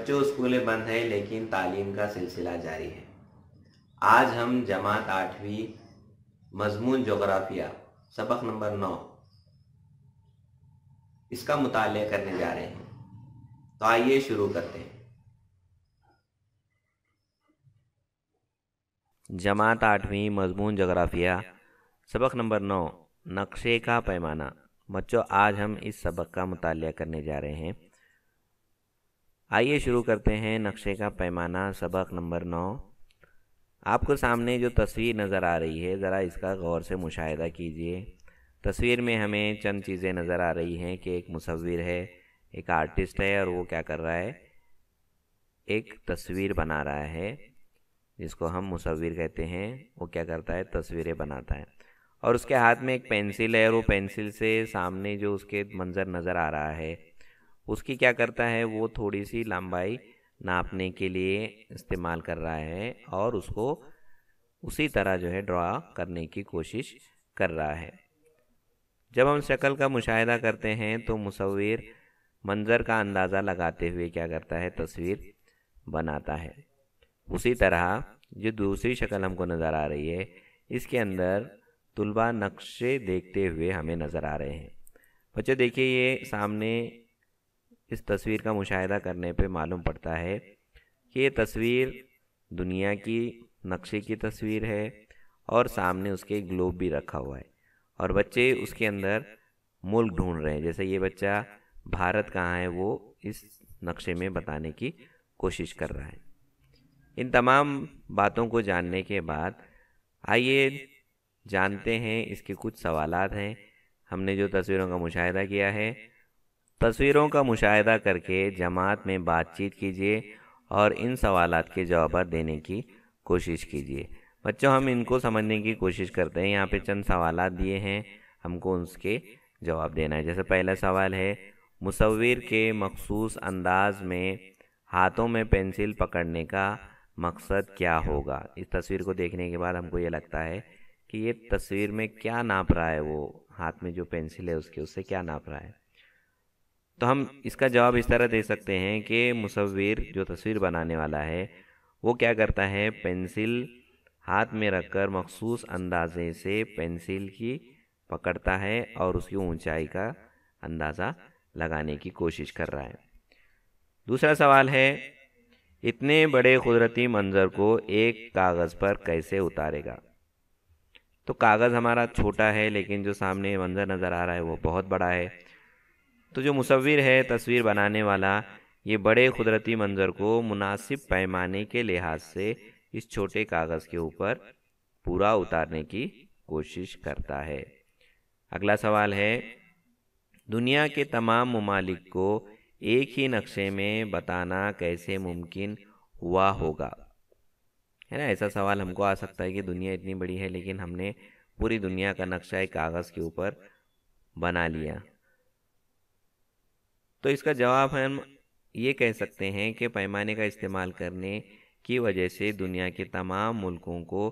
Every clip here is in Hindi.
बच्चों स्कूलें बंद हैं लेकिन तालीम का सिलसिला जारी है आज हम जमात आठवीं मजमून जोग्राफिया सबक नंबर नौ इसका मुताल करने जा रहे हैं तो आइए शुरू करते हैं जमात आठवीं मजमून जोग्राफिया सबक नंबर नौ नक्शे का पैमाना बच्चों आज हम इस सबक का मुताल करने जा रहे हैं आइए शुरू करते हैं नक्शे का पैमाना सबक नंबर नौ आपको सामने जो तस्वीर नज़र आ रही है ज़रा इसका गौर से मुशाह कीजिए तस्वीर में हमें चंद चीज़ें नज़र आ रही हैं कि एक मुसविर है एक आर्टिस्ट है और वो क्या कर रहा है एक तस्वीर बना रहा है जिसको हम मुसविर कहते हैं वो क्या करता है तस्वीरें बनाता है और उसके हाथ में एक पेंसिल है और वो पेंसिल से सामने जो उसके मंज़र नज़र आ रहा है उसकी क्या करता है वो थोड़ी सी लंबाई नापने के लिए इस्तेमाल कर रहा है और उसको उसी तरह जो है ड्रा करने की कोशिश कर रहा है जब हम शक्ल का मुशाह करते हैं तो मुसविर मंज़र का अंदाज़ा लगाते हुए क्या करता है तस्वीर बनाता है उसी तरह जो दूसरी शक्ल हमको नज़र आ रही है इसके अंदर तुलबा नक्शे देखते हुए हमें नज़र आ रहे हैं बच्चे देखिए ये सामने इस तस्वीर का मुशाहिदा करने पे मालूम पड़ता है कि ये तस्वीर दुनिया की नक्शे की तस्वीर है और सामने उसके ग्लोब भी रखा हुआ है और बच्चे उसके अंदर मुल्क ढूंढ रहे हैं जैसे ये बच्चा भारत कहाँ है वो इस नक्शे में बताने की कोशिश कर रहा है इन तमाम बातों को जानने के बाद आइए जानते हैं इसके कुछ सवाल हैं हमने जो तस्वीरों का मुशाहिदा किया है तस्वीरों का मुशाह करके जमात में बातचीत कीजिए और इन सवाल के जवाब देने की कोशिश कीजिए बच्चों हम इनको समझने की कोशिश करते हैं यहाँ पे चंद सवाल दिए हैं हमको उसके जवाब देना है जैसे पहला सवाल है मुसविर के मखसूस अंदाज में हाथों में पेंसिल पकड़ने का मकसद क्या होगा इस तस्वीर को देखने के बाद हमको ये लगता है कि ये तस्वीर में क्या नाप रहा है वो हाथ में जो पेंसिल है उसके उससे क्या नाप रहा है तो हम इसका जवाब इस तरह दे सकते हैं कि मुसविर जो तस्वीर बनाने वाला है वो क्या करता है पेंसिल हाथ में रखकर मखसूस अंदाजे से पेंसिल की पकड़ता है और उसकी ऊंचाई का अंदाज़ा लगाने की कोशिश कर रहा है दूसरा सवाल है इतने बड़े कुदरती मंज़र को एक कागज़ पर कैसे उतारेगा तो कागज़ हमारा छोटा है लेकिन जो सामने मंज़र नज़र आ रहा है वो बहुत बड़ा है तो जो मुसविर है तस्वीर बनाने वाला ये बड़े कुदरती मंजर को मुनासिब पैमाने के लिहाज से इस छोटे कागज़ के ऊपर पूरा उतारने की कोशिश करता है अगला सवाल है दुनिया के तमाम ममालिक को एक ही नक्शे में बताना कैसे मुमकिन हुआ होगा है ना ऐसा सवाल हमको आ सकता है कि दुनिया इतनी बड़ी है लेकिन हमने पूरी दुनिया का नक्शा एक कागज़ के ऊपर बना लिया तो इसका जवाब हम ये कह सकते हैं कि पैमाने का इस्तेमाल करने की वजह से दुनिया के तमाम मुल्कों को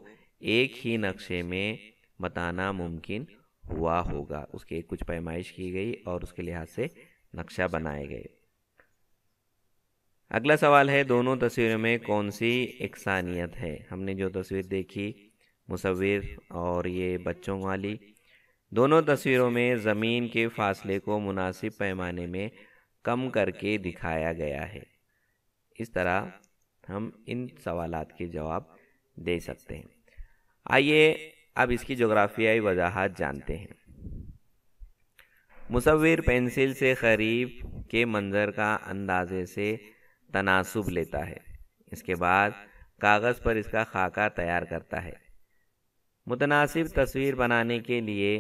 एक ही नक्शे में बताना मुमकिन हुआ होगा उसके कुछ पैमाइश की गई और उसके लिहाज से नक्शा बनाए गए अगला सवाल है दोनों तस्वीरों में कौन सी इकसानियत है हमने जो तस्वीर देखी मुसविर और ये बच्चों वाली दोनों तस्वीरों में ज़मीन के फासले को मुनासिब पैमाने में कम करके दिखाया गया है इस तरह हम इन सवाल के जवाब दे सकते हैं आइए अब इसकी जोग्राफियाई वजाहत जानते हैं मुसविर पेंसिल से करीब के मंज़र का अंदाजे से तनासब लेता है इसके बाद कागज़ पर इसका खाका तैयार करता है मुतनासिब तस्वीर बनाने के लिए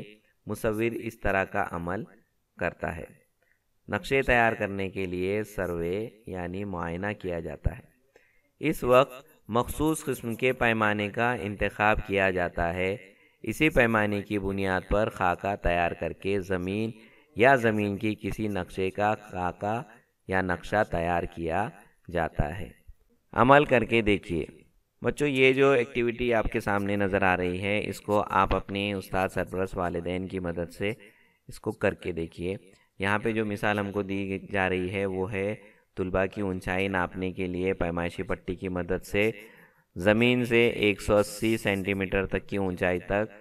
मुसविर इस तरह का अमल करता है नक्शे तैयार करने के लिए सर्वे यानी मुआयना किया जाता है इस वक्त मखसूस किस्म के पैमाने का इंतखब किया जाता है इसी पैमाने की बुनियाद पर खाका तैयार करके ज़मीन या ज़मीन की किसी नक्शे का खाका या नक्शा तैयार किया जाता है अमल करके देखिए बच्चों ये जो एक्टिविटी आपके सामने नज़र आ रही है इसको आप अपने उस्ताद सरपरस वालदेन की मदद से इसको करके देखिए यहाँ पे जो मिसाल हमको दी जा रही है वो है तुलबा की ऊंचाई नापने के लिए पैमाइशी पट्टी की मदद से ज़मीन से 180 सेंटीमीटर तक की ऊंचाई तक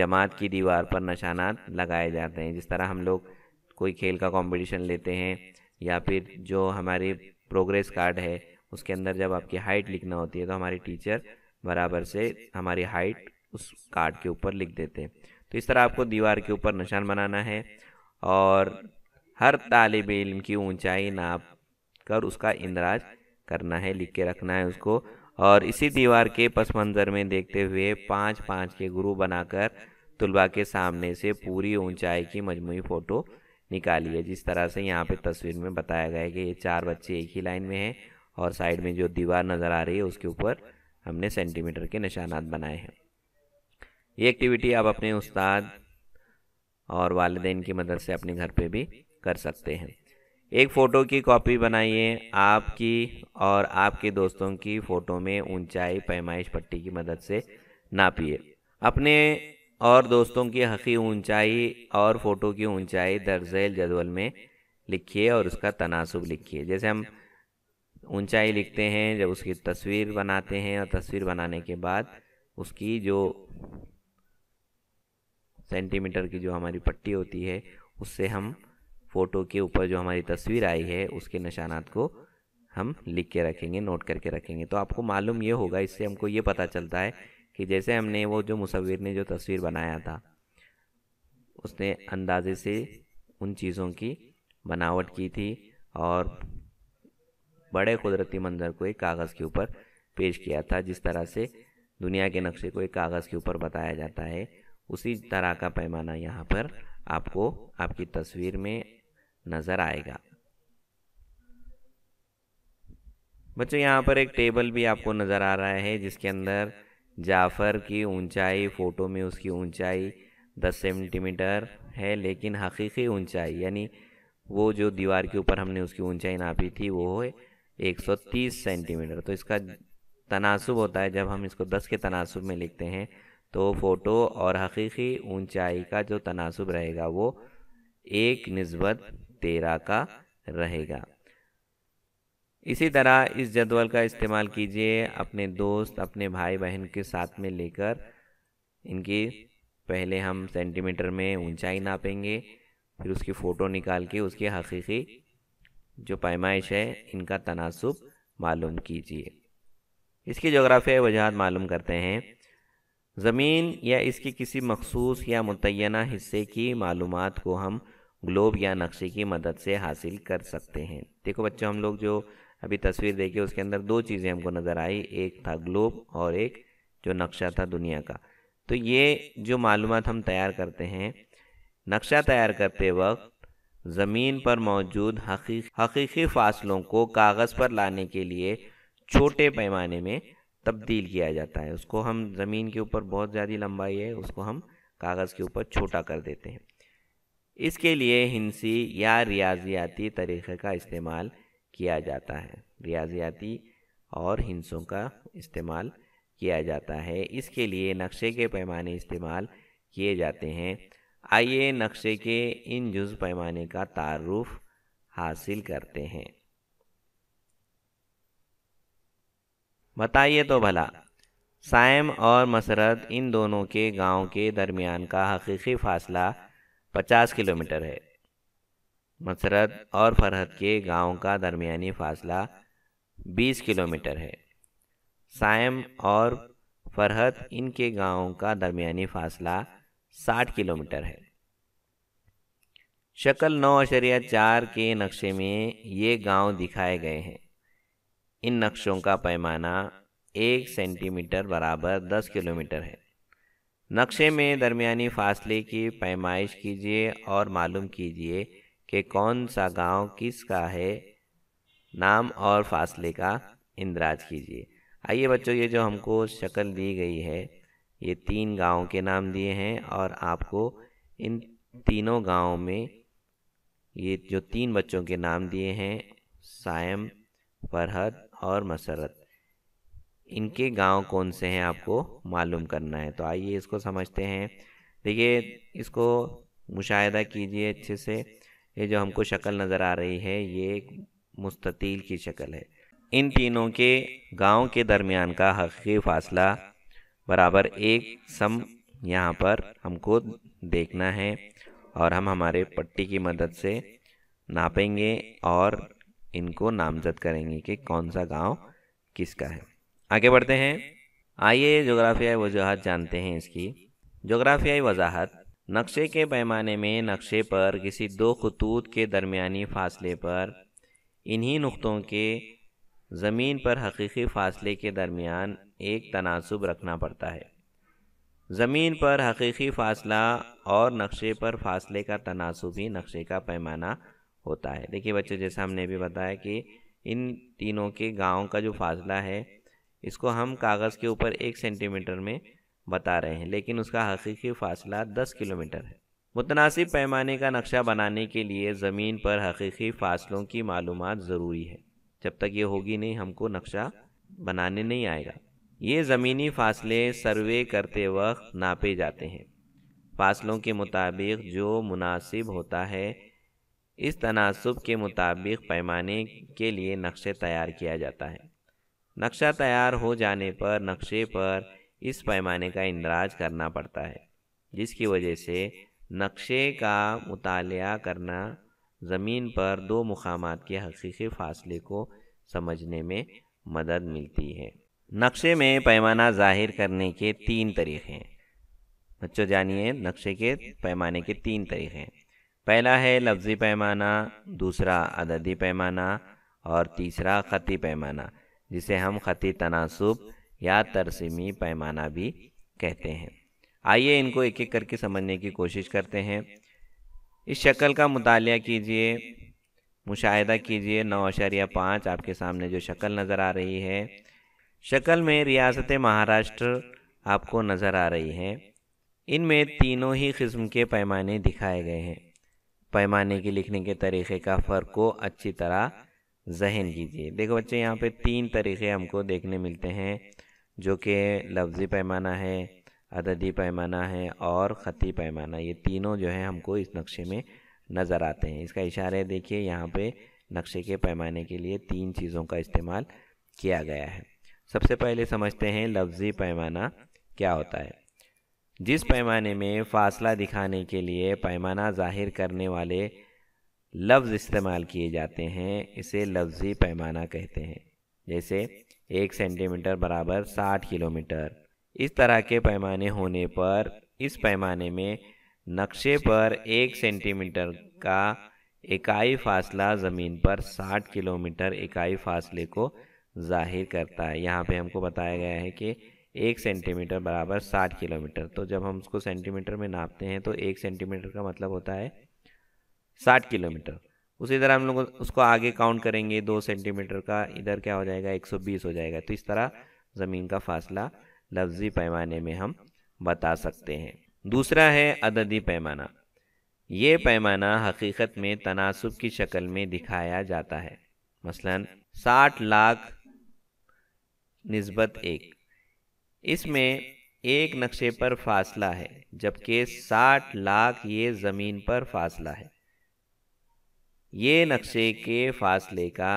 जमात की दीवार पर निशाना लगाए जाते हैं जिस तरह हम लोग कोई खेल का कंपटीशन लेते हैं या फिर जो हमारी प्रोग्रेस कार्ड है उसके अंदर जब आपकी हाइट लिखना होती है तो हमारी टीचर बराबर से हमारी हाइट उस कार्ड के ऊपर लिख देते हैं तो इस तरह आपको दीवार के ऊपर निशान बनाना है और हर तालब इम की ऊंचाई नाप कर उसका इंदराज करना है लिख के रखना है उसको और इसी दीवार के पस मंज़र में देखते हुए पाँच पाँच के गुरु बनाकर तुलबा के सामने से पूरी ऊंचाई की मजमू फ़ोटो निकाली है जिस तरह से यहाँ पे तस्वीर में बताया गया है कि ये चार बच्चे एक ही लाइन में हैं और साइड में जो दीवार नज़र आ रही है उसके ऊपर हमने सेंटीमीटर के निशानात बनाए हैं ये एक्टिविटी आप अपने उस्ताद और वालदेन की मदद से अपने घर पे भी कर सकते हैं एक फ़ोटो की कॉपी बनाइए आपकी और आपके दोस्तों की फ़ोटो में ऊंचाई पैमाइश पट्टी की मदद से नापिए अपने और दोस्तों की हकी ऊंचाई और फ़ोटो की ऊंचाई दर्जेल जदवल में लिखिए और उसका तनासब लिखिए जैसे हम ऊंचाई लिखते हैं जब उसकी तस्वीर बनाते हैं और तस्वीर बनाने के बाद उसकी जो सेंटीमीटर की जो हमारी पट्टी होती है उससे हम फ़ोटो के ऊपर जो हमारी तस्वीर आई है उसके निशानात को हम लिख के रखेंगे नोट करके रखेंगे तो आपको मालूम ये होगा इससे हमको ये पता चलता है कि जैसे हमने वो जो मुसविर ने जो तस्वीर बनाया था उसने अंदाजे से उन चीज़ों की बनावट की थी और बड़े कुदरती मंजर को एक कागज़ के ऊपर पेश किया था जिस तरह से दुनिया के नक्शे को एक कागज़ के ऊपर बताया जाता है उसी तरह का पैमाना यहाँ पर आपको आपकी तस्वीर में नज़र आएगा बच्चों यहाँ पर एक टेबल भी आपको नज़र आ रहा है जिसके अंदर जाफ़र की ऊंचाई फ़ोटो में उसकी ऊंचाई 10 सेंटीमीटर है लेकिन हकीकी ऊंचाई यानी वो जो दीवार के ऊपर हमने उसकी ऊंचाई नापी थी वो है 130 सेंटीमीटर तो इसका तनासब होता है जब हम इसको 10 के तनासब में लिखते हैं तो फ़ोटो और हकीकी ऊंचाई का जो तनासब रहेगा वो एक नस्बत तेरह का रहेगा इसी तरह इस जदवल का इस्तेमाल कीजिए अपने दोस्त अपने भाई बहन के साथ में लेकर इनकी पहले हम सेंटीमीटर में ऊंचाई नापेंगे फिर उसकी फ़ोटो निकाल के उसकी हकीकी जो पैमाइश है इनका तनासब मालूम कीजिए इसकी जोग्राफियाई वजहत मालूम करते हैं ज़मीन या इसकी किसी मखसूस या मुतना हिस्से की मालूम को हम ग्लोब या नक्शे की मदद से हासिल कर सकते हैं देखो बच्चों हम लोग जो अभी तस्वीर देखे उसके अंदर दो चीज़ें हमको नज़र आई एक था ग्लोब और एक जो नक्शा था दुनिया का तो ये जो मालूम हम तैयार करते हैं नक्शा तैयार करते वक्त ज़मीन पर मौजूद हकीकी फासलों को कागज़ पर लाने के लिए छोटे पैमाने में तब्दील किया जाता है उसको हम ज़मीन के ऊपर बहुत ज़्यादा लंबाई है उसको हम कागज़ के ऊपर छोटा कर देते हैं इसके लिए हिंसी या रियाजियाती तरीक़े का इस्तेमाल किया जाता है रियाजियाती और हिंसों का इस्तेमाल किया जाता है इसके लिए नक्शे के पैमाने इस्तेमाल किए जाते हैं आइए नक्शे के इन जुज़ पैमाने का तारुफ हासिल करते हैं बताइए तो भला सायम और मसरत इन दोनों के गांव के दरमियान का हकीकी फासला पचास किलोमीटर है मसरत और फरहत के गांव का दरमियानी फासला बीस किलोमीटर है साइम और फरहत इनके गांवों का दरमियानी फासला साठ किलोमीटर है शक्ल नौ अशरिया चार के नक्शे में ये गांव दिखाए गए हैं इन नक्शों का पैमाना एक सेंटीमीटर बराबर दस किलोमीटर है नक्शे में दरमियानी फासले की पैमाइश कीजिए और मालूम कीजिए कि कौन सा गांव किसका है नाम और फासले का इंदराज कीजिए आइए बच्चों ये जो हमको शक्ल दी गई है ये तीन गांव के नाम दिए हैं और आपको इन तीनों गांव में ये जो तीन बच्चों के नाम दिए हैं सायम फरहद और मसरत इनके गांव कौन से हैं आपको मालूम करना है तो आइए इसको समझते हैं देखिए इसको मुशाहिदा कीजिए अच्छे से ये जो हमको शक्ल नज़र आ रही है ये एक मुस्ततील की शक्ल है इन तीनों के गांव के दरमियान का हकी फासला बराबर एक सम यहाँ पर हमको देखना है और हम हमारे पट्टी की मदद से नापेंगे और इनको नामजद करेंगे कि कौन सा गांव किसका है आगे बढ़ते हैं आइए जोग्राफियाई वजूहत जानते हैं इसकी जोग्राफियाई वजाहत नक्शे के पैमाने में नक्शे पर किसी दो खतूत के दरमियानी फासले पर इन्हीं नुकतों के ज़मीन पर हकीकी फासले के दरमियान एक तनासब रखना पड़ता है ज़मीन पर हकीकी फासला और नक्शे पर फासले का तनासब ही नक्शे का पैमाना होता है देखिए बच्चों जैसा हमने भी बताया कि इन तीनों के गाँव का जो फासला है इसको हम कागज़ के ऊपर एक सेंटीमीटर में बता रहे हैं लेकिन उसका हकीकी फासला दस किलोमीटर है मुतनासिब पैमाने का नक्शा बनाने के लिए ज़मीन पर हकीकी फासलों की मालूम ज़रूरी है जब तक ये होगी नहीं हमको नक्शा बनाने नहीं आएगा ये ज़मीनी फासले सर्वे करते वक्त नापे जाते हैं फासलों के मुताबिक जो मुनासिब होता है इस तनासब के मुताबिक पैमाने के लिए नक्शे तैयार किया जाता है नक्शा तैयार हो जाने पर नक्शे पर इस पैमाने का इंदराज करना पड़ता है जिसकी वजह से नक्शे का मुताल करना ज़मीन पर दो मुकाम के हकीकी फासले को समझने में मदद मिलती है नक्शे में पैमाना जाहिर करने के तीन तरीक़े हैं बच्चों जानिए नक्शे के पैमाने के तीन तरीक़े हैं पहला है लफ्ज़ी पैमाना दूसरा अददी पैमाना और तीसरा ख़ती पैमाना जिसे हम ख़ती तनासब या तरसीमी पैमाना भी कहते हैं आइए इनको एक एक करके समझने की कोशिश करते हैं इस शक्ल का मुताल कीजिए मुशाहिदा कीजिए नौ अशरिया पाँच आपके सामने जो शक्ल नज़र आ रही है शक्ल में रियासत महाराष्ट्र आपको नज़र आ रही है इनमें तीनों ही किस्म के पैमाने दिखाए गए हैं पैमाने के लिखने के तरीक़े का फ़र्क को अच्छी तरह जहन कीजिए देखो बच्चे यहाँ पे तीन तरीक़े हमको देखने मिलते हैं जो कि लफ्ज़ी पैमाना है अददी पैमाना है और ख़ती पैमाना ये तीनों जो है हमको इस नक्शे में नज़र आते हैं इसका इशारे देखिए यहाँ पे नक्शे के पैमाने के लिए तीन चीज़ों का इस्तेमाल किया गया है सबसे पहले समझते हैं लफ्ज़ी पैमाना क्या होता है जिस पैमाने में फासला दिखाने के लिए पैमाना जाहिर करने वाले लफ्ज़ इस्तेमाल किए जाते हैं इसे लफ्ज़ी पैमाना कहते हैं जैसे एक सेंटीमीटर बराबर साठ किलोमीटर इस तरह के पैमाने होने पर इस पैमाने में नक्शे पर एक सेंटीमीटर का इकाई फासला ज़मीन पर साठ किलोमीटर इकाई फासले को जाहिर करता है यहाँ पे हमको बताया गया है कि एक सेंटीमीटर बराबर साठ किलोमीटर तो जब हम उसको सेंटीमीटर में नापते हैं तो एक सेंटीमीटर का मतलब होता है साठ किलोमीटर उसी तरह हम लोग उसको आगे काउंट करेंगे दो सेंटीमीटर का इधर क्या हो जाएगा एक सौ बीस हो जाएगा तो इस तरह ज़मीन का फासला लफ्ज़ी पैमाने में हम बता सकते हैं दूसरा है अददी पैमाना ये पैमाना हकीकत में तनासब की शक्ल में दिखाया जाता है मसलन साठ लाख नस्बत एक इसमें एक नक्शे पर फासला है जबकि साठ लाख ये ज़मीन पर फासला है ये नक्शे के फासले का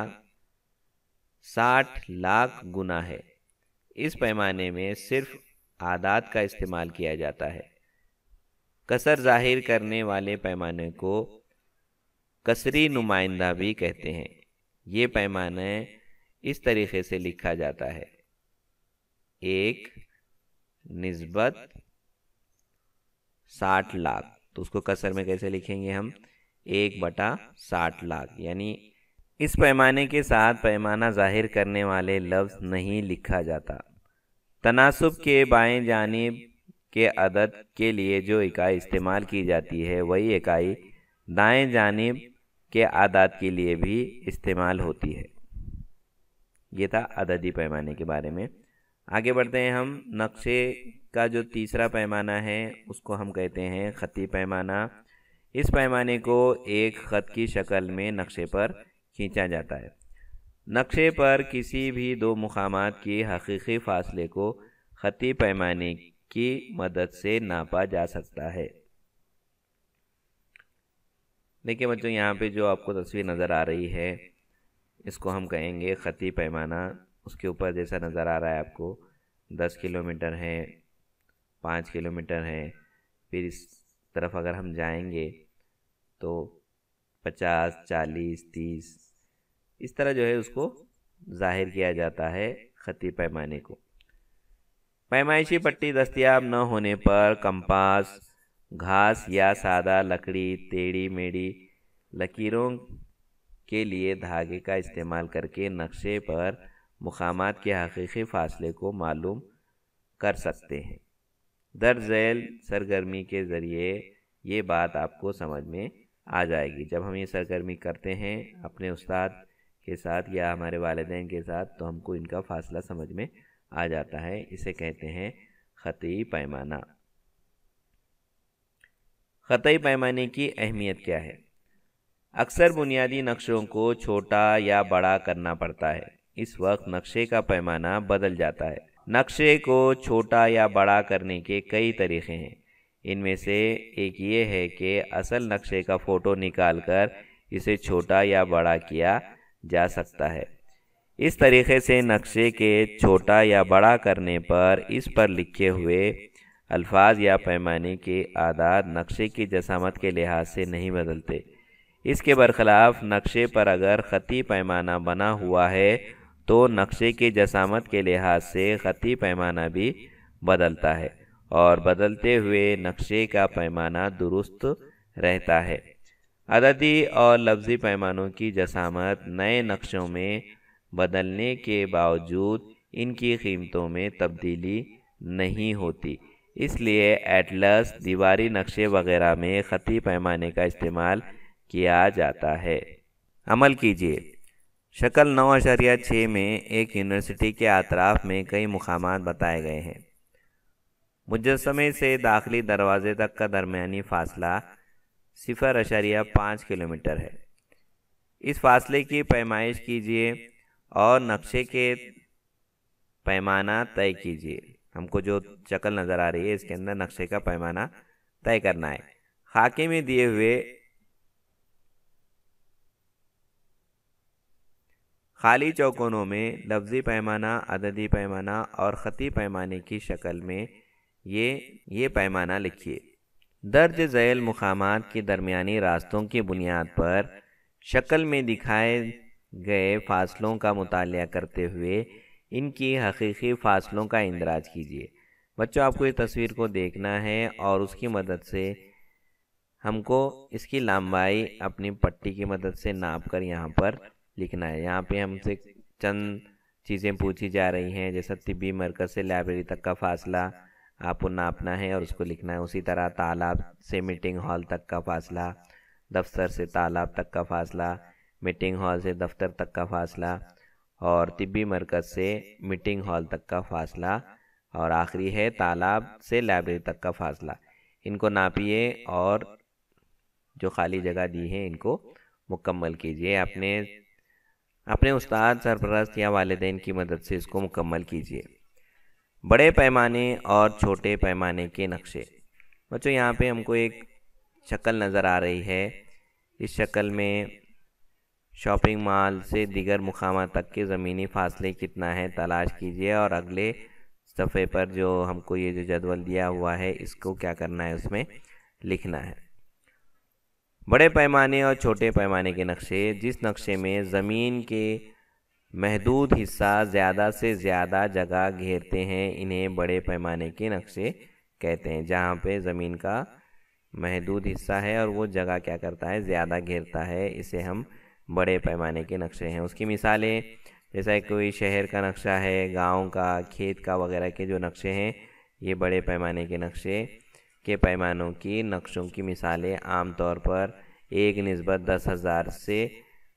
साठ लाख गुना है इस पैमाने में सिर्फ आदात का इस्तेमाल किया जाता है कसर जाहिर करने वाले पैमाने को कसरी नुमाइंदा भी कहते हैं ये पैमाने इस तरीके से लिखा जाता है एक नस्बत साठ लाख तो उसको कसर में कैसे लिखेंगे हम एक बटा साठ लाख यानी इस पैमाने के साथ पैमाना जाहिर करने वाले लफ्ज़ नहीं लिखा जाता तनासब के बाएं जानेब के अदद के लिए जो इकाई इस्तेमाल की जाती है वही इकाई दाएं जानेब के आदात के लिए भी इस्तेमाल होती है ये था अददी पैमाने के बारे में आगे बढ़ते हैं हम नक्शे का जो तीसरा पैमाना है उसको हम कहते हैं ख़ती पैमाना इस पैमाने को एक ख़त की शक्ल में नक्शे पर खींचा जाता है नक्शे पर किसी भी दो मुकाम के हकीकी फासले को ख़ती पैमाने की मदद से नापा जा सकता है देखिए बच्चों यहाँ पे जो आपको तस्वीर नज़र आ रही है इसको हम कहेंगे ख़ती पैमाना उसके ऊपर जैसा नज़र आ रहा है आपको दस किलोमीटर है पाँच किलोमीटर है फिर इस तरफ अगर हम जाएंगे तो पचास चालीस तीस इस तरह जो है उसको जाहिर किया जाता है ख़ती पैमाने को पैमाइशी पट्टी दस्तियाब न होने पर कंपास घास या सादा लकड़ी टेढ़ी मेढ़ी लकीरों के लिए धागे का इस्तेमाल करके नक्शे पर मकाम के हकीकी फासले को मालूम कर सकते हैं दर झैल सरगर्मी के ज़रिए ये बात आपको समझ में आ जाएगी जब हम ये सरगर्मी करते हैं अपने उस्ताद के साथ या हमारे वालदेन के साथ तो हमको इनका फासला समझ में आ जाता है इसे कहते हैं ख़ती पैमाना ख़तई पैमाने की अहमियत क्या है अक्सर बुनियादी नक्शों को छोटा या बड़ा करना पड़ता है इस वक्त नक्शे का पैमाना बदल जाता है नक्शे को छोटा या बड़ा करने के कई तरीक़े हैं इनमें से एक ये है कि असल नक्शे का फ़ोटो निकालकर इसे छोटा या बड़ा किया जा सकता है इस तरीके से नक्शे के छोटा या बड़ा करने पर इस पर लिखे हुए अल्फाज या पैमाने के आधार नक्शे की जसामत के लिहाज से नहीं बदलते इसके बरखिलाफ़ नक्शे पर अगर ख़ती पैमाना बना हुआ है तो नक्शे के जसामत के लिहाज से ख़ती पैमाना भी बदलता है और बदलते हुए नक्शे का पैमाना दुरुस्त रहता है अददी और लफ्ज़ी पैमानों की जसामत नए नक्शों में बदलने के बावजूद इनकी कीमतों में तब्दीली नहीं होती इसलिए एटलस दीवारी नक्शे वगैरह में ख़ती पैमाने का इस्तेमाल किया जाता है अमल कीजिए शक्ल नौ अशरिया छः में एक यूनिवर्सिटी के अतराफ में कई मकाम बताए गए हैं मुजस्मे से दाखिली दरवाजे तक का दरमियानी फासला सिफर अशरिया पाँच किलोमीटर है इस फासले की पैमाइश कीजिए और नक्शे के पैमाना तय कीजिए हमको जो शक्ल नज़र आ रही है इसके अंदर नक्शे का पैमाना तय करना है खाके में दिए हुए खाली चौकोनों में लफ्ज़ी पैमाना अददी पैमाना और ख़ती पैमाने की शक्ल में ये ये पैमाना लिखिए दर्ज झैल मुकाम के दरमियानी रास्तों की बुनियाद पर शक्ल में दिखाए गए फासलों का मुताल करते हुए इनकी हकीकी फासलों का इंदराज कीजिए बच्चों आपको इस तस्वीर को देखना है और उसकी मदद से हमको इसकी लंबाई अपनी पट्टी की मदद से नाप कर यहाँ पर लिखना है यहाँ पे हमसे चंद चीज़ें पूछी जा रही हैं जैसा तिब्बी मरकज़ से लाइब्रेरी तक का फासला आपको नापना है और उसको लिखना है उसी तरह तालाब से मीटिंग हॉल तक का फासला दफ्तर से तालाब तक का फासला मीटिंग हॉल से दफ्तर तक का फासला और तिब्बी मरकज़ से मीटिंग हॉल तक का फासला और आखिरी है तालाब से लाइब्रेरी तक का फासला इनको नापिए और जो खाली जगह दी है इनको मुकम्मल कीजिए अपने अपने उस्ताद सरपरस्त या वालदेन की मदद से इसको मुकम्मल कीजिए बड़े पैमाने और छोटे पैमाने के नक्शे बच्चों यहाँ पे हमको एक शक्ल नज़र आ रही है इस शक्ल में शॉपिंग मॉल से दिगर मुकाम तक के ज़मीनी फासले कितना है तलाश कीजिए और अगले सफ़े पर जो हमको ये जो जदवल दिया हुआ है इसको क्या करना है उसमें लिखना है बड़े पैमाने और छोटे पैमाने के नक्शे जिस नक्शे में ज़मीन के महदूद हिस्सा ज़्यादा से ज़्यादा जगह घेरते हैं इन्हें बड़े पैमाने के नक्शे कहते हैं जहाँ पे ज़मीन का महदूद हिस्सा है और वो जगह क्या करता है ज़्यादा घेरता है इसे हम बड़े पैमाने के नक्शे हैं उसकी मिसालें जैसा कोई शहर का नक्शा है गांव का खेत का वगैरह के जो नक्शे हैं ये बड़े पैमाने के नक्शे के पैमानों की नक्शों की मिसालें आमतौर पर एक नस्बत दस हज़ार से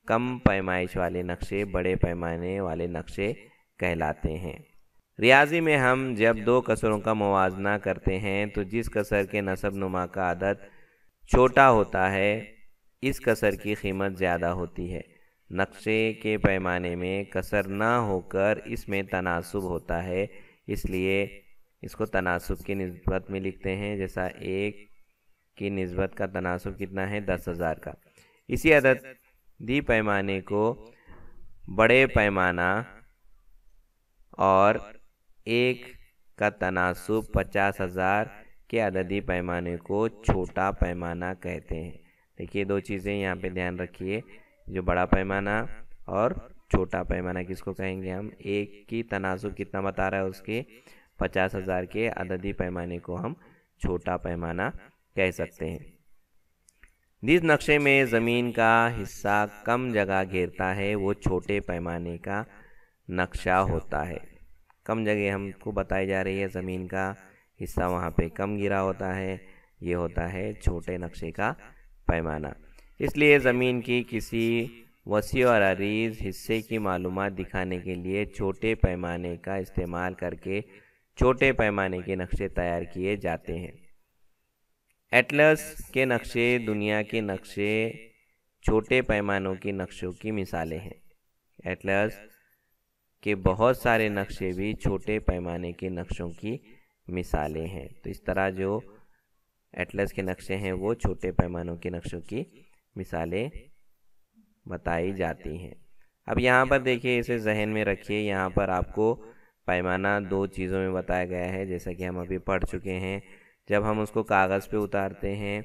कम पैमाइश वाले नक्शे बड़े पैमाने वाले नक्शे कहलाते हैं रियाजी में हम जब दो कसरों का मुवजना करते हैं तो जिस कसर के नसब नुमा का आदत छोटा होता है इस कसर की कीमत ज़्यादा होती है नक्शे के पैमाने में कसर ना होकर इसमें तनासब होता है इसलिए इसको तनासब की नस्बत में लिखते हैं जैसा एक की नस्बत का तनासब कितना है दस हज़ार का इसी अदद दी पैमाने को बड़े पैमाना और एक का तनासब पचास हज़ार के अददी पैमाने को छोटा पैमाना कहते हैं देखिए दो चीज़ें यहाँ पे ध्यान रखिए जो बड़ा पैमाना और छोटा पैमाना किसको कहेंगे हम एक की तनासब कितना बता रहा है उसके पचास हज़ार के अददी पैमाने को हम छोटा पैमाना कह सकते हैं जिस नक्शे में ज़मीन का हिस्सा कम जगह घेरता है वो छोटे पैमाने का नक्शा होता है कम जगह हमको बताई जा रही है ज़मीन का हिस्सा वहाँ पे कम गिरा होता है ये होता है छोटे नक्शे का पैमाना इसलिए ज़मीन की किसी वसी और अरीज हिस्से की मालूम दिखाने के लिए छोटे पैमाने का इस्तेमाल करके छोटे पैमाने के नक्शे तैयार किए जाते हैं एटलस के नक्शे दुनिया के नक्शे छोटे पैमानों के नक्शों की मिसालें हैं एटलस के बहुत सारे नक्शे भी छोटे पैमाने के नक्शों की मिसालें हैं तो इस तरह जो एटलस के नक्शे हैं वो छोटे पैमानों के नक्शों की मिसालें बताई जाती हैं अब यहाँ पर देखिए इसे जहन में रखिए यहाँ पर आपको पैमाना दो हाँ। चीज़ों में बताया गया है जैसा कि हम अभी पढ़ चुके हैं जब हम उसको कागज़ पे उतारते हैं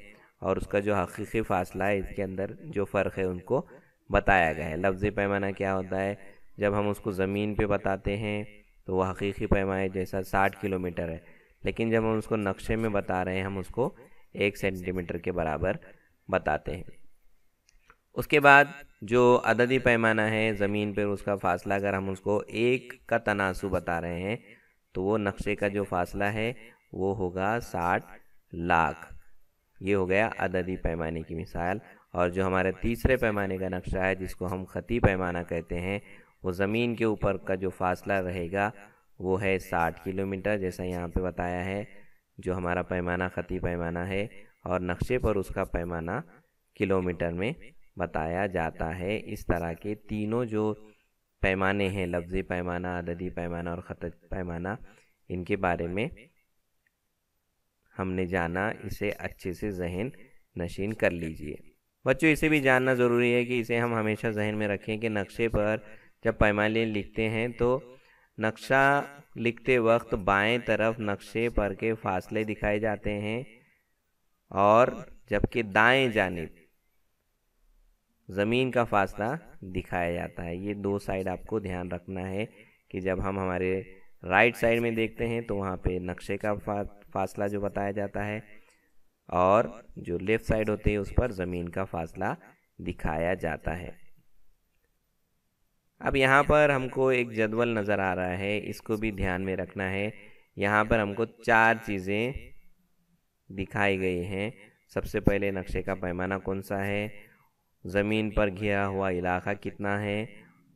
और उसका जो हकीकी फ़ासला है इसके अंदर जो फ़र्क है उनको बताया गया है लफ्ज़ी पैमाना क्या होता है जब हम उसको ज़मीन पे बताते हैं तो वह हकीकी पैमाए जैसा साठ किलोमीटर है लेकिन जब हम उसको नक्शे में बता रहे हैं हम उसको एक सेंटीमीटर के बराबर बताते हैं उसके बाद जो अददी पैमाना है ज़मीन पर उसका फासला अगर हम उसको एक का तनासु बता रहे हैं तो वो नक्शे का जो फासला है वो होगा साठ लाख ये हो गया अददी पैमाने की मिसाल और जो हमारे तीसरे पैमाने का नक्शा है जिसको हम ख़ती पैमाना कहते हैं वो ज़मीन के ऊपर का जो फासला रहेगा वो है साठ किलोमीटर जैसा यहाँ पे बताया है जो हमारा पैमाना ख़ती पैमाना है और नक्शे पर उसका पैमाना किलोमीटर में बताया जाता है इस तरह के तीनों जो पैमाने हैं लफ्ज़ी पैमाना अददी पैमाना और ख़त पैमाना इनके बारे में हमने जाना इसे अच्छे से जहन नशीन कर लीजिए बच्चों इसे भी जानना ज़रूरी है कि इसे हम हमेशा जहन में रखें कि नक्शे पर जब पैमाने लिखते हैं तो नक्शा लिखते वक्त बाएं तरफ नक्शे पर के फासले दिखाए जाते हैं और जबकि दाएं जानब ज़मीन का फासला दिखाया जाता है ये दो साइड आपको ध्यान रखना है कि जब हम हमारे राइट साइड में देखते हैं तो वहाँ पे नक्शे का फासला जो बताया जाता है और जो लेफ़्ट साइड होते हैं उस पर ज़मीन का फासला दिखाया जाता है अब यहाँ पर हमको एक जदवल नज़र आ रहा है इसको भी ध्यान में रखना है यहाँ पर हमको चार चीज़ें दिखाई गई हैं सबसे पहले नक्शे का पैमाना कौन सा है ज़मीन पर घिरा हुआ इलाका कितना है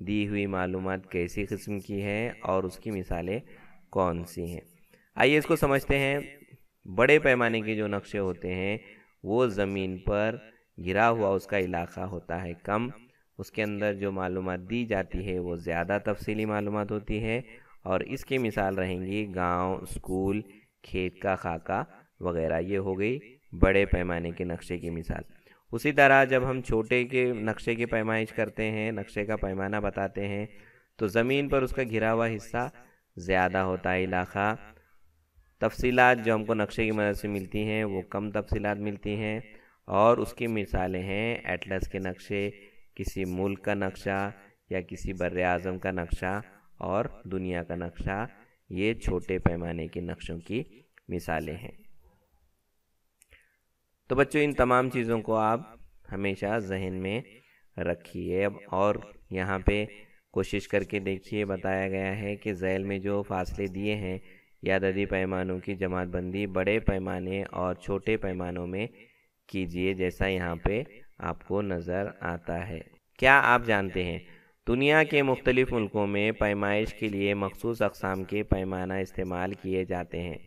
दी हुई मालूम कैसी किस्म की है और उसकी मिसालें कौन सी हैं आइए इसको समझते हैं बड़े पैमाने के जो नक्शे होते हैं वो ज़मीन पर घिरा हुआ उसका इलाका होता है कम उसके अंदर जो मालूम दी जाती है वो ज़्यादा तफसली मालूम होती है और इसकी मिसाल रहेंगी गांव, स्कूल खेत का खाका वगैरह ये हो गई बड़े पैमाने के नक्शे की मिसाल उसी तरह जब हम छोटे के नक्शे की पैमाइश करते हैं नक्शे का पैमाना बताते हैं तो ज़मीन पर उसका घिरा हुआ हिस्सा ज़्यादा होता है इलाका तफसीलात जो हमको नक्शे की मदद से मिलती हैं वो कम तफसीलात मिलती हैं और उसकी मिसालें हैं एटलस के नक्शे किसी मुल्क का नक्शा या किसी बर अज़म का नक्शा और दुनिया का नक्शा ये छोटे पैमाने के नक्शों की मिसालें हैं तो बच्चों इन तमाम चीज़ों को आप हमेशा जहन में रखिए अब और यहाँ पे कोशिश करके देखिए बताया गया है कि जैल में जो फासले दिए हैं या ददी पैमानों की जमातबंदी बड़े पैमाने और छोटे पैमानों में कीजिए जैसा यहाँ पे आपको नज़र आता है क्या आप जानते हैं दुनिया के मुख्तलिफ़ मुल्कों में पैमाइश के लिए मखसूस अकसाम के पैमाना इस्तेमाल किए जाते हैं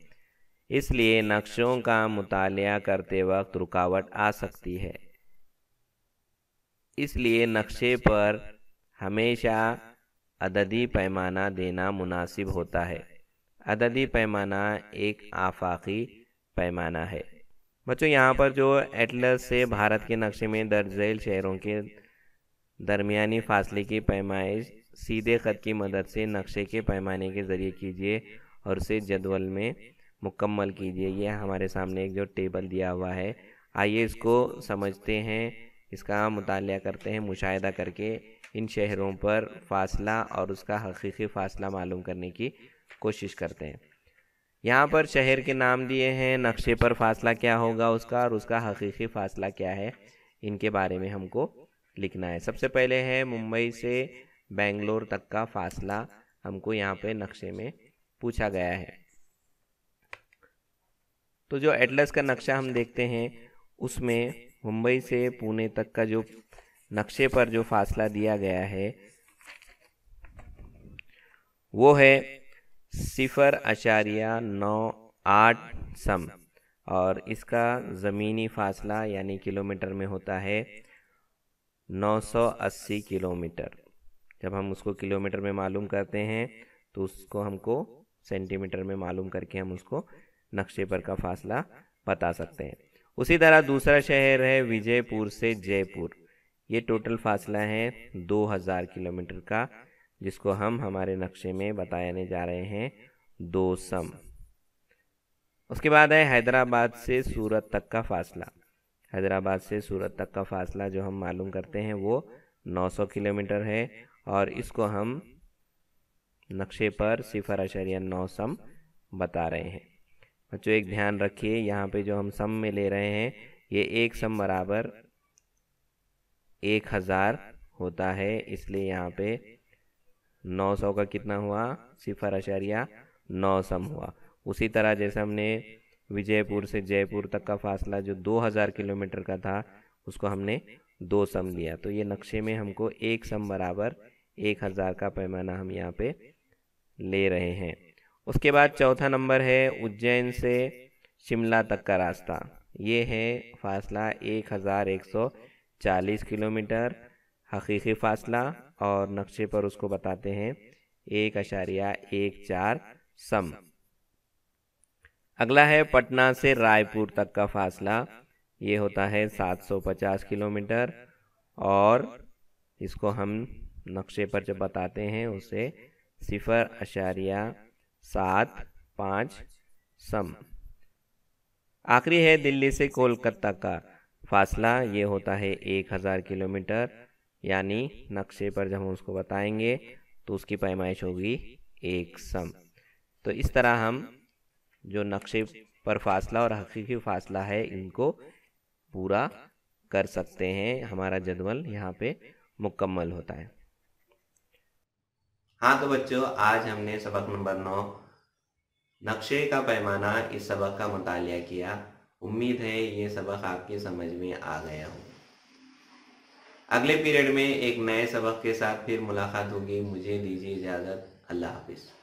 इसलिए नक्शों का मुताल करते वक्त रुकावट आ सकती है इसलिए नक्शे पर हमेशा अददी पैमाना देना मुनासिब होता है अददी पैमाना एक आफाकी पैमाना है बच्चों यहाँ पर जो एटलस से भारत के नक्शे में दर्ज शहरों के दरमियानी फासले की पैमाइश सीधे ख़त की मदद से नक्शे के पैमाने के ज़रिए कीजिए और उसे जदवल में मुकम्मल कीजिए यह हमारे सामने एक जो टेबल दिया हुआ है आइए इसको समझते हैं इसका मुताल करते हैं मुशाह करके इन शहरों पर फासला और उसका हकीकी फ़ासला मालूम करने की कोशिश करते हैं यहाँ पर शहर के नाम दिए हैं नक्शे पर फासला क्या होगा उसका और उसका हकीकी फ़ासला क्या है इनके बारे में हमको लिखना है सबसे पहले है मुंबई से बेंगलोर तक का फासला हमको यहाँ पे नक्शे में पूछा गया है तो जो एटलस का नक्शा हम देखते हैं उसमें मुंबई से पुणे तक का जो नक्शे पर जो फासला दिया गया है वो है सिफर आचार्य नौ आठ सम और इसका ज़मीनी फासला यानी किलोमीटर में होता है 980 किलोमीटर जब हम उसको किलोमीटर में मालूम करते हैं तो उसको हमको सेंटीमीटर में मालूम करके हम उसको नक्शे पर का फासला बता सकते हैं उसी तरह दूसरा शहर है विजयपुर से जयपुर ये टोटल फासला है 2000 किलोमीटर का जिसको हम हमारे नक्शे में बताने जा रहे हैं दो सम उसके बाद है हैदराबाद से सूरत तक का फासला हैदराबाद से सूरत तक का फासला जो हम मालूम करते हैं वो 900 किलोमीटर है और इसको हम नक्शे पर सिफर अशरिया नौ सम बता रहे हैं बच्चों एक ध्यान रखिए यहाँ पे जो हम सम में ले रहे हैं ये एक सम बराबर एक हज़ार होता है इसलिए यहाँ पे नौ सौ का कितना हुआ सिफर अशरिया नौ सम हुआ उसी तरह जैसे हमने विजयपुर से जयपुर तक का फासला जो दो हज़ार किलोमीटर का था उसको हमने दो सम लिया तो ये नक्शे में हमको एक सम बराबर एक हज़ार का पैमाना हम यहाँ पे ले रहे हैं उसके बाद चौथा नंबर है उज्जैन से शिमला तक का रास्ता ये है फासला 1140 किलोमीटर हकीकी फासला और नक्शे पर उसको बताते हैं एक अशारिया एक चार सम अगला है पटना से रायपुर तक का फासला ये होता है 750 किलोमीटर और इसको हम नक्शे पर जब बताते हैं उसे सिफर अशारिया सात पाँच सम आखिरी है दिल्ली से कोलकाता का फासला ये होता है एक हज़ार किलोमीटर यानी नक्शे पर जब हम उसको बताएंगे तो उसकी पैमाइश होगी एक सम तो इस तरह हम जो नक्शे पर फासला और हकीकी फासला है इनको पूरा कर सकते हैं हमारा जदवल यहाँ पे मुकम्मल होता है हाँ तो बच्चों आज हमने सबक नंबर नौ नक्शे का पैमाना इस सबक का मतलब किया उम्मीद है ये सबक आपके समझ में आ गया हो अगले पीरियड में एक नए सबक के साथ फिर मुलाकात होगी मुझे दीजिए इजाज़त अल्लाह हाफिज़